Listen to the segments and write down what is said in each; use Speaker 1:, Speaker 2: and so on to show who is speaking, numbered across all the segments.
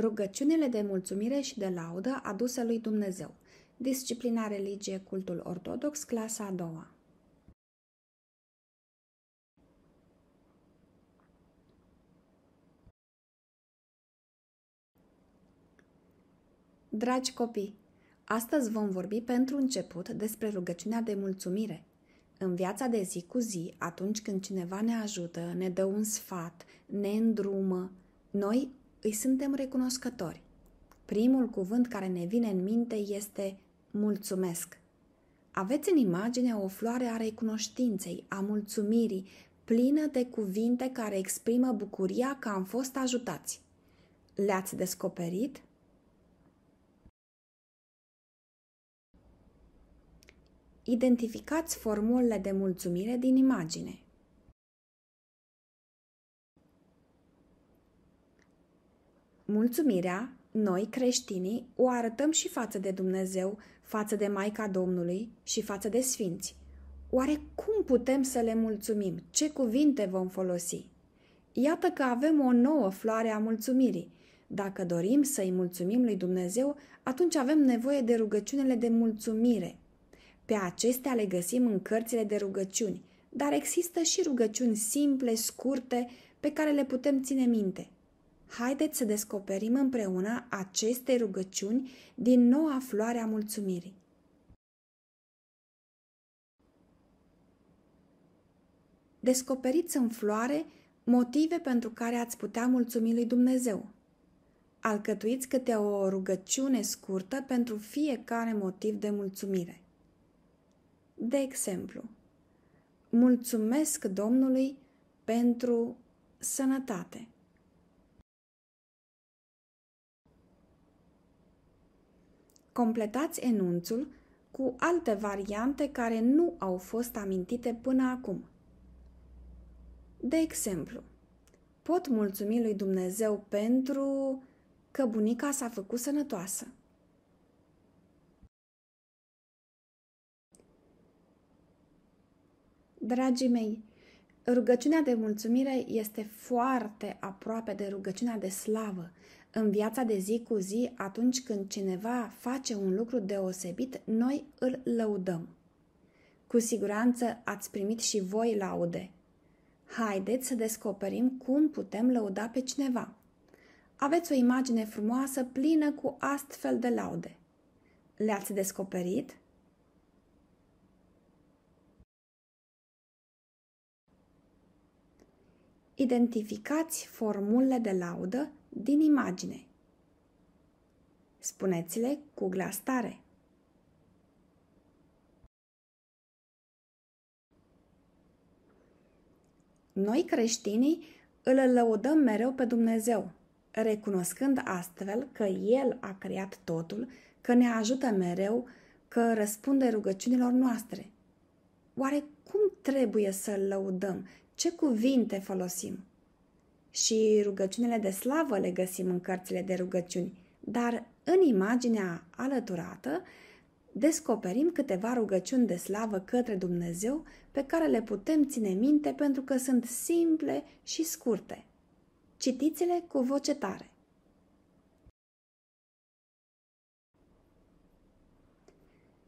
Speaker 1: Rugăciunile de mulțumire și de laudă aduse lui Dumnezeu. Disciplina religie, cultul ortodox, clasa a doua. Dragi copii, astăzi vom vorbi pentru început despre rugăciunea de mulțumire. În viața de zi cu zi, atunci când cineva ne ajută, ne dă un sfat, ne îndrumă, noi îi suntem recunoscători. Primul cuvânt care ne vine în minte este mulțumesc. Aveți în imagine o floare a recunoștinței, a mulțumirii, plină de cuvinte care exprimă bucuria că am fost ajutați. Le-ați descoperit? Identificați formulele de mulțumire din imagine. Mulțumirea, noi creștinii o arătăm și față de Dumnezeu, față de Maica Domnului și față de Sfinți. Oare cum putem să le mulțumim? Ce cuvinte vom folosi? Iată că avem o nouă floare a mulțumirii. Dacă dorim să-i mulțumim lui Dumnezeu, atunci avem nevoie de rugăciunile de mulțumire. Pe acestea le găsim în cărțile de rugăciuni, dar există și rugăciuni simple, scurte, pe care le putem ține minte – Haideți să descoperim împreună aceste rugăciuni din noua floare a mulțumirii. Descoperiți în floare motive pentru care ați putea mulțumi lui Dumnezeu. Alcătuiți câte o rugăciune scurtă pentru fiecare motiv de mulțumire. De exemplu, mulțumesc Domnului pentru sănătate. Completați enunțul cu alte variante care nu au fost amintite până acum. De exemplu, pot mulțumi lui Dumnezeu pentru că bunica s-a făcut sănătoasă. Dragii mei, rugăciunea de mulțumire este foarte aproape de rugăciunea de slavă în viața de zi cu zi, atunci când cineva face un lucru deosebit, noi îl lăudăm. Cu siguranță ați primit și voi laude. Haideți să descoperim cum putem lăuda pe cineva. Aveți o imagine frumoasă plină cu astfel de laude. Le-ați descoperit? Identificați formulele de laudă din imagine. Spuneți-le cu glas tare. Noi creștinii îl lăudăm mereu pe Dumnezeu, recunoscând astfel că El a creat totul, că ne ajută mereu, că răspunde rugăciunilor noastre. Oare cum trebuie să-L lăudăm? Ce cuvinte folosim? Și rugăciunile de slavă le găsim în cărțile de rugăciuni, dar în imaginea alăturată descoperim câteva rugăciuni de slavă către Dumnezeu pe care le putem ține minte pentru că sunt simple și scurte. Citiți-le cu voce tare.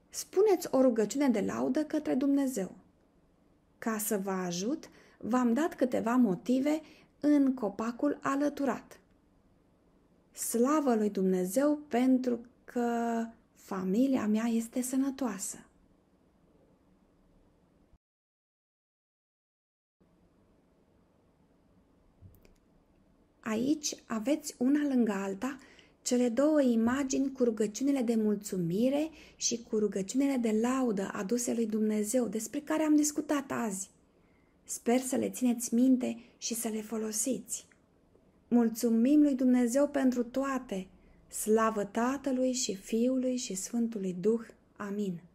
Speaker 1: Spuneți o rugăciune de laudă către Dumnezeu. Ca să vă ajut, v-am dat câteva motive în copacul alăturat. Slavă lui Dumnezeu pentru că familia mea este sănătoasă. Aici aveți una lângă alta cele două imagini cu rugăciunile de mulțumire și cu rugăciunile de laudă aduse lui Dumnezeu, despre care am discutat azi. Sper să le țineți minte și să le folosiți. Mulțumim lui Dumnezeu pentru toate! Slavă Tatălui și Fiului și Sfântului Duh! Amin.